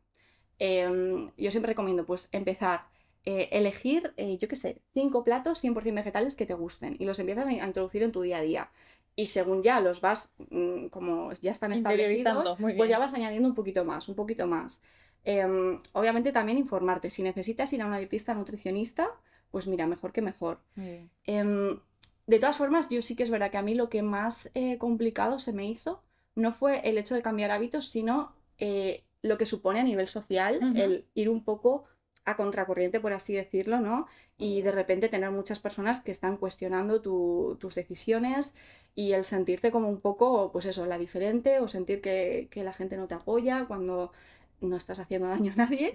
em, yo siempre recomiendo pues empezar eh, elegir, eh, yo qué sé, cinco platos 100% vegetales que te gusten y los empiezas a introducir en tu día a día y según ya los vas, mm, como ya están establecidos, pues ya vas añadiendo un poquito más, un poquito más. Em, obviamente también informarte, si necesitas ir a una dietista nutricionista, pues mira, mejor que mejor. Em, de todas formas, yo sí que es verdad que a mí lo que más eh, complicado se me hizo no fue el hecho de cambiar hábitos, sino eh, lo que supone a nivel social el ir un poco a contracorriente, por así decirlo, ¿no? Y de repente tener muchas personas que están cuestionando tus decisiones y el sentirte como un poco, pues eso, la diferente o sentir que, la gente no te apoya cuando no estás haciendo daño a nadie.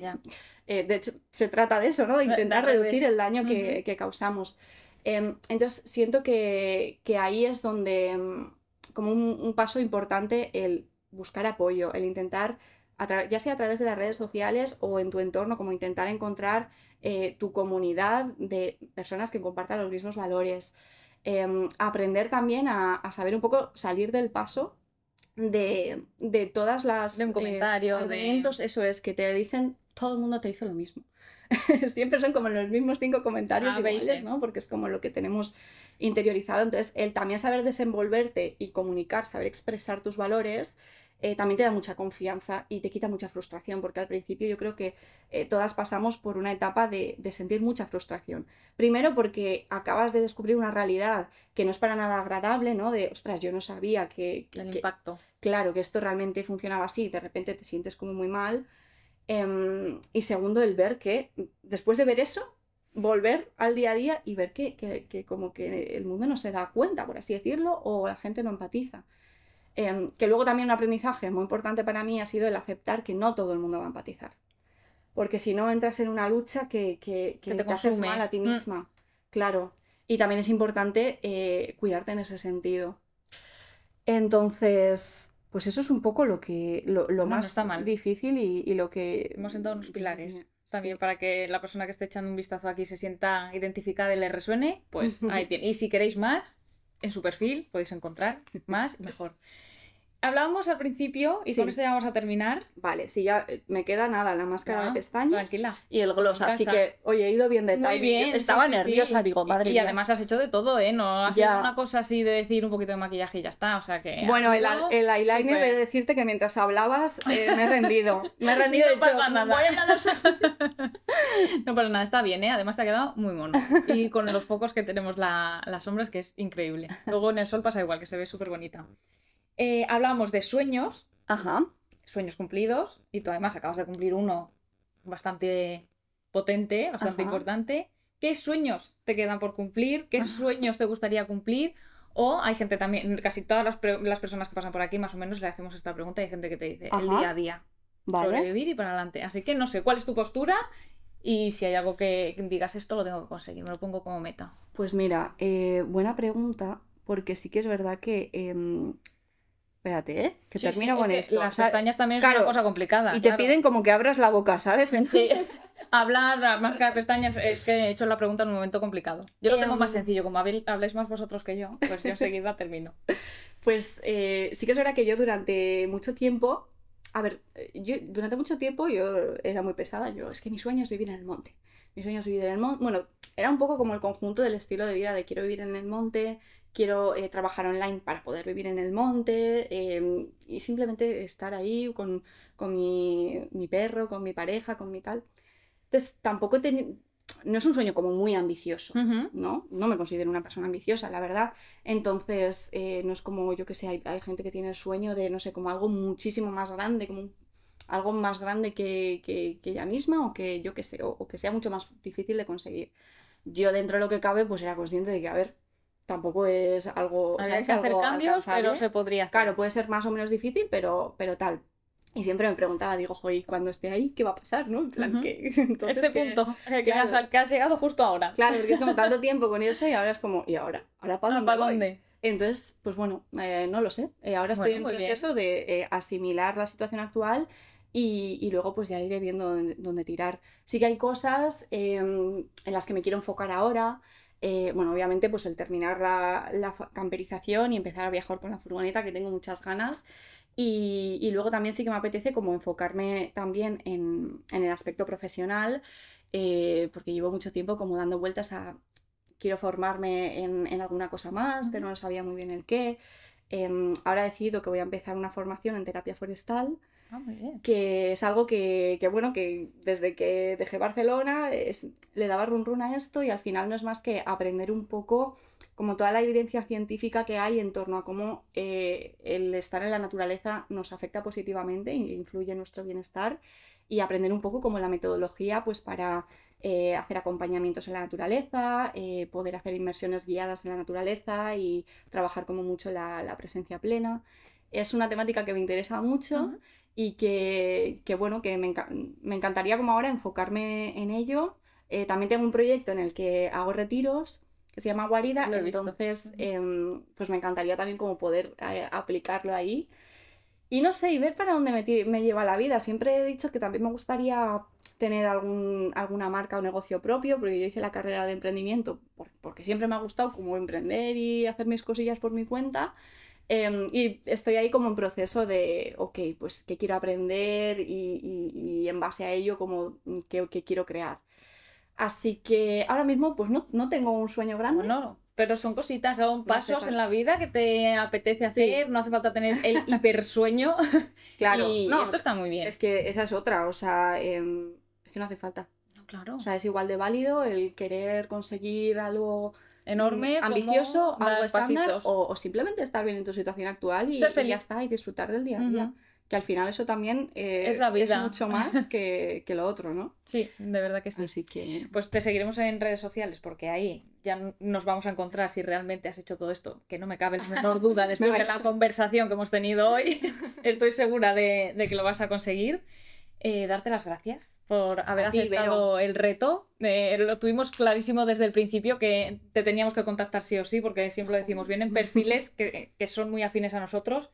Eh, de hecho, se trata de eso, ¿no? De intentar reducir el daño que, causamos. Em, entonces, siento que, ahí es donde, em, como un paso importante, el buscar apoyo, el intentar ya sea a través de las redes sociales o en tu entorno, como intentar encontrar eh, tu comunidad de personas que compartan los mismos valores. Em, aprender también a, saber un poco salir del paso de, de todas las... De un eh, comentario, eso es, que te dicen, todo el mundo te hizo lo mismo. Siempre son como los mismos cinco comentarios y ah, bailes, ¿no? Porque es como lo que tenemos interiorizado. Entonces, el también saber desenvolverte y comunicar, saber expresar tus valores eh, también te da mucha confianza y te quita mucha frustración, porque al principio yo creo que eh, todas pasamos por una etapa de, sentir mucha frustración. Primero porque acabas de descubrir una realidad que no es para nada agradable, ¿no? De, ostras, yo no sabía que... El Claro, que esto realmente funcionaba así, de repente te sientes como muy mal. Em, y segundo, el ver que después de ver eso, volver al día a día y ver que, como que el mundo no se da cuenta, por así decirlo, o la gente no empatiza. Em, que luego también un aprendizaje muy importante para mí ha sido el aceptar que no todo el mundo va a empatizar. Porque si no entras en una lucha que, te, haces mal a ti mm. misma. Claro. Y también es importante eh, cuidarte en ese sentido. Entonces, pues eso es un poco lo que lo, más difícil y, lo que. Hemos sentado unos pilares. También para que la persona que esté echando un vistazo aquí se sienta identificada y le resuene, pues ahí Y si queréis más, en su perfil podéis encontrar más y mejor. Hablábamos al principio y sí. con eso ya vamos a terminar. Vale, si ya eh, me queda nada, la máscara de pestañas tranquila, y el gloss, así que, oye, he ido bien de Muy bien, Estaba nerviosa, digo, madre y, Y además has hecho de todo, ¿eh? No has hecho una cosa así de decir un poquito de maquillaje y ya está, o sea que... Bueno, el, el, eyeliner, voy decirte que mientras hablabas eh, me he rendido, me he rendido. no pero nada. no pero nada, está bien, ¿eh? Además te ha quedado muy mono. Y con los focos que tenemos las sombras, que es increíble. Luego en el sol pasa igual, que se ve súper bonita eh, hablábamos de sueños, sueños cumplidos, y tú además acabas de cumplir uno bastante potente, bastante importante. ¿Qué sueños te quedan por cumplir? ¿Qué sueños te gustaría cumplir? O hay gente también, casi todas las, personas que pasan por aquí, más o menos le hacemos esta pregunta y hay gente que te dice el día a día. Vale. Sobrevivir y para adelante. Así que no sé, ¿cuál es tu postura? Y si hay algo que digas esto, lo tengo que conseguir, me lo pongo como meta. Pues mira, eh, buena pregunta, porque sí que es verdad que em, espérate, ¿eh? que termino con esto. las pestañas también claro, es una cosa complicada. Y te piden como que abras la boca, ¿sabes? Sí. Hablar, más que pestañas, es que he hecho la pregunta en un momento complicado. Yo lo eh, tengo más mm. sencillo, como habléis más vosotros que yo, pues yo enseguida termino. Pues eh, sí que es verdad que yo durante mucho tiempo, a ver, durante mucho tiempo yo era muy pesada, yo es que mis sueños es vivir en el monte. Mis sueños es vivir en el monte. Bueno, era un poco como el conjunto del estilo de vida de quiero vivir en el monte, quiero eh, trabajar online para poder vivir en el monte em, y simplemente estar ahí con, con mi, mi, perro, con mi pareja, con mi tal. Entonces, tampoco no es un sueño como muy ambicioso, ¿no? No me considero una persona ambiciosa, la verdad. Entonces, eh, no es como, yo que sé, hay, gente que tiene el sueño de, no sé, como algo muchísimo más grande, como algo más grande que, que, ella misma o que yo que sé, o que sea mucho más difícil de conseguir. Yo dentro de lo que cabe, pues era consciente de que, a ver, tampoco es algo... hay que hacer cambios, pero se podría. Claro, puede ser más o menos difícil, pero, pero tal. Y siempre me preguntaba, digo, joder, cuando esté ahí, ¿qué va a pasar? ¿no? En plan, este punto, que, has, llegado justo ahora. Claro, porque es como tanto tiempo con eso y ahora es como, ¿y ahora? ¿Ahora para dónde? Entonces, pues bueno, eh, no lo sé. Eh, ahora estoy en proceso de eh, asimilar la situación actual y, luego pues ya iré viendo dónde, dónde tirar. Sí que hay cosas em, en las que me quiero enfocar ahora, eh, bueno, obviamente, pues el terminar la, camperización y empezar a viajar con la furgoneta, que tengo muchas ganas. Y, luego también sí que me apetece como enfocarme también en, el aspecto profesional, eh, porque llevo mucho tiempo como dando vueltas a quiero formarme en, alguna cosa más, pero no sabía muy bien el qué. Em, ahora he decidido que voy a empezar una formación en terapia forestal Ah, que es algo que, bueno, que desde que dejé Barcelona le daba run run a esto y al final no es más que aprender un poco como toda la evidencia científica que hay en torno a cómo eh, el estar en la naturaleza nos afecta positivamente e influye en nuestro bienestar y aprender un poco como la metodología pues para eh, hacer acompañamientos en la naturaleza, eh, poder hacer inmersiones guiadas en la naturaleza y trabajar como mucho la, presencia plena. Es una temática que me interesa mucho y que, que bueno, que me, me, encantaría como ahora enfocarme en ello. Eh, también tengo un proyecto en el que hago retiros que se llama Guarida, entonces em, pues me encantaría también como poder eh, aplicarlo ahí. Y no sé, y ver para dónde me, lleva la vida. Siempre he dicho que también me gustaría tener algún, alguna marca o negocio propio, porque yo hice la carrera de emprendimiento porque siempre me ha gustado como emprender y hacer mis cosillas por mi cuenta. Em, y estoy ahí como en proceso de, ok, pues qué quiero aprender y, en base a ello como mm, qué, quiero crear. Así que ahora mismo pues no, no tengo un sueño grande. No, pero son cositas, son pasos en la vida que te apetece hacer, no hace falta tener el hipersueño. claro, y no, esto está muy bien. Es que esa es otra, o sea, em, es que no hace falta. No, claro. O sea, es igual de válido el querer conseguir algo enorme, ambicioso, algo estándar o, simplemente estar bien en tu situación actual y, ya está y disfrutar del día a día. Que al final eso también eh, es, mucho más que, lo otro, ¿no? Sí, de verdad que sí. Pues te seguiremos en redes sociales porque ahí ya nos vamos a encontrar si realmente has hecho todo esto, que no me cabe la menor duda después de la conversación que hemos tenido hoy. Estoy segura de, que lo vas a conseguir. Eh, darte las gracias por haber aceptado el reto. Eh, lo tuvimos clarísimo desde el principio que te teníamos que contactar sí o sí, porque siempre lo decimos, vienen perfiles que, que son muy afines a nosotros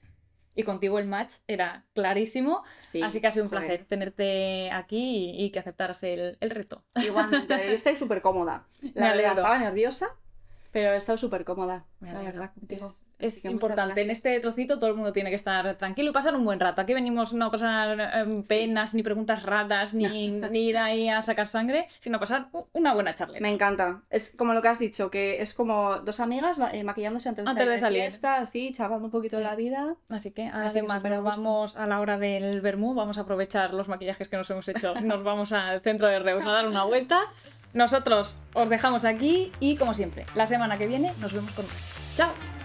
y contigo el match era clarísimo. así que ha sido un placer tenerte aquí y, que aceptaras el, reto. Igualmente, yo estoy súper cómoda. La verdad, estaba nerviosa, pero he estado súper cómoda. la verdad, contigo. Es importante. En este trocito todo el mundo tiene que estar tranquilo y pasar un buen rato. Aquí venimos no a pasar em, penas, ni preguntas raras, ni, ir ahí a sacar sangre, sino a pasar una buena charla. Me encanta. Es como lo que has dicho, que es como dos amigas eh, maquillándose antes, antes de salir. Fiesta, así, un poquito la vida. Así que, así además, pero nos vamos a la hora del vermú, vamos a aprovechar los maquillajes que nos hemos hecho. Nos vamos al centro de Reus a dar una vuelta. Nosotros os dejamos aquí y, como siempre, la semana que viene nos vemos con ¡Chao!